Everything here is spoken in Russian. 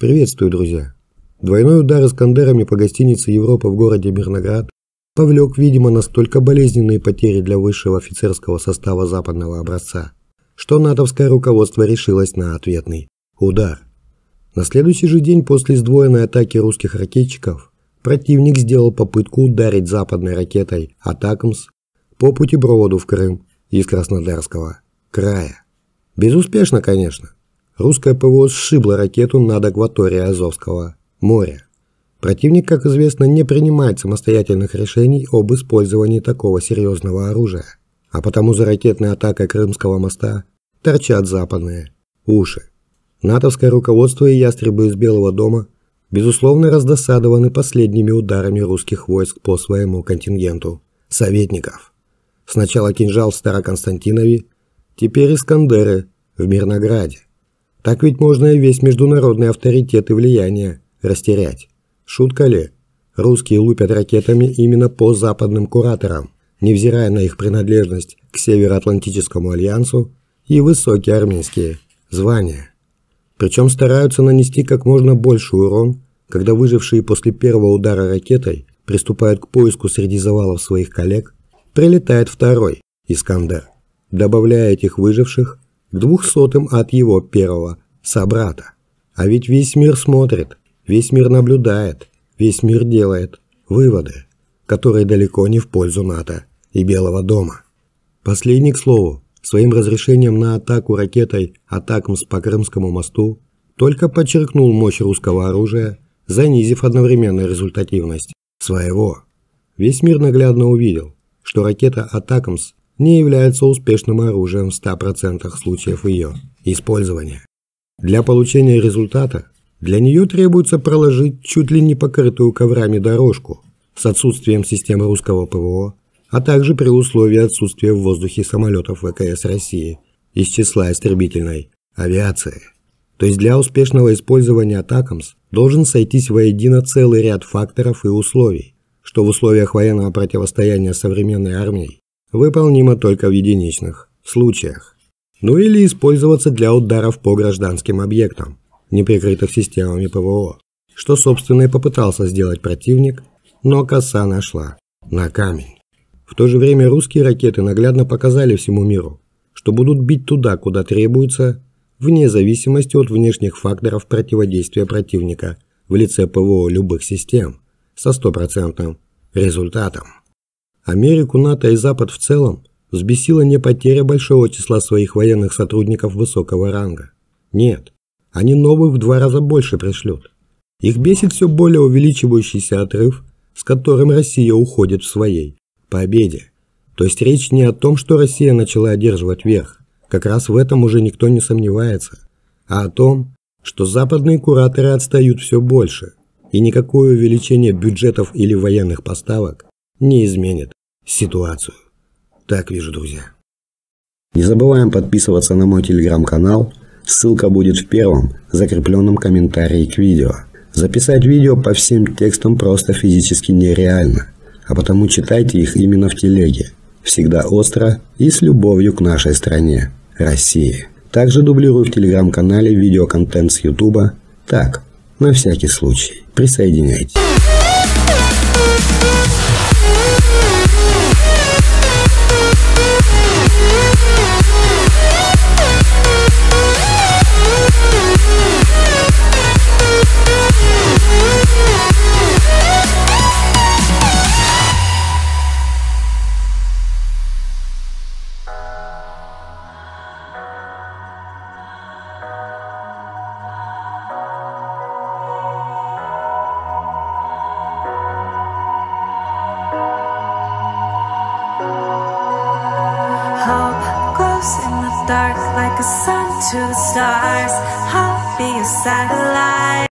Приветствую, друзья. Двойной удар Искандерами по гостинице Европа в городе Мирноград повлек, видимо, настолько болезненные потери для высшего офицерского состава западного образца, что натовское руководство решилось на ответный удар. На следующий же день после сдвоенной атаки русских ракетчиков противник сделал попытку ударить западной ракетой «Атакмс» по пути путепроводу в Крым из Краснодарского края. Безуспешно, конечно. Русское ПВО сшибло ракету над акваторией Азовского моря. Противник, как известно, не принимает самостоятельных решений об использовании такого серьезного оружия, а потому за ракетной атакой Крымского моста торчат западные уши. НАТОвское руководство и ястребы из Белого дома, безусловно, раздосадованы последними ударами русских войск по своему контингенту – советников. Сначала кинжал в Староконстантинове, теперь Искандеры в Мирнограде. Так ведь можно и весь международный авторитет и влияние растерять. Шутка ли? Русские лупят ракетами именно по западным кураторам, невзирая на их принадлежность к Североатлантическому альянсу и высокие армейские звания. Причем стараются нанести как можно больше урон, когда выжившие после первого удара ракетой приступают к поиску среди завалов своих коллег, прилетает второй, Искандер, добавляя этих выживших – двухсотым от его первого собрата. А ведь весь мир смотрит, весь мир наблюдает, весь мир делает выводы, которые далеко не в пользу НАТО и Белого дома. Последний, к слову, своим разрешением на атаку ракетой «Атакмс» по Крымскому мосту только подчеркнул мощь русского оружия, занизив одновременно результативность своего. Весь мир наглядно увидел, что ракета «Атакмс» не является успешным оружием в 100% случаев ее использования. Для получения результата для нее требуется проложить чуть ли не покрытую коврами дорожку с отсутствием системы русского ПВО, а также при условии отсутствия в воздухе самолетов ВКС России из числа истребительной авиации. То есть для успешного использования атакамс должен сойтись воедино целый ряд факторов и условий, что в условиях военного противостояния современной армией выполнима только в единичных случаях. Ну или использоваться для ударов по гражданским объектам, неприкрытых системами ПВО, что, собственно, и попытался сделать противник, но коса нашла на камень. В то же время русские ракеты наглядно показали всему миру, что будут бить туда, куда требуется, вне зависимости от внешних факторов противодействия противника в лице ПВО любых систем со стопроцентным результатом. Америку, НАТО и Запад в целом взбесила не потеря большого числа своих военных сотрудников высокого ранга. Нет, они новых в два раза больше пришлют. Их бесит все более увеличивающийся отрыв, с которым Россия уходит в своей победе. То есть речь не о том, что Россия начала одерживать верх, как раз в этом уже никто не сомневается, а о том, что западные кураторы отстают все больше, и никакое увеличение бюджетов или военных поставок не изменит ситуацию. Так вижу, друзья. Не забываем подписываться на мой телеграм-канал. Ссылка будет в первом закрепленном комментарии к видео. Записать видео по всем текстам просто физически нереально, а потому читайте их именно в телеге. Всегда остро и с любовью к нашей стране, России. Также дублирую в телеграм-канале видеоконтент с ютуба. Так, на всякий случай, присоединяйтесь. dark like a sun to the stars. I'll be your satellite.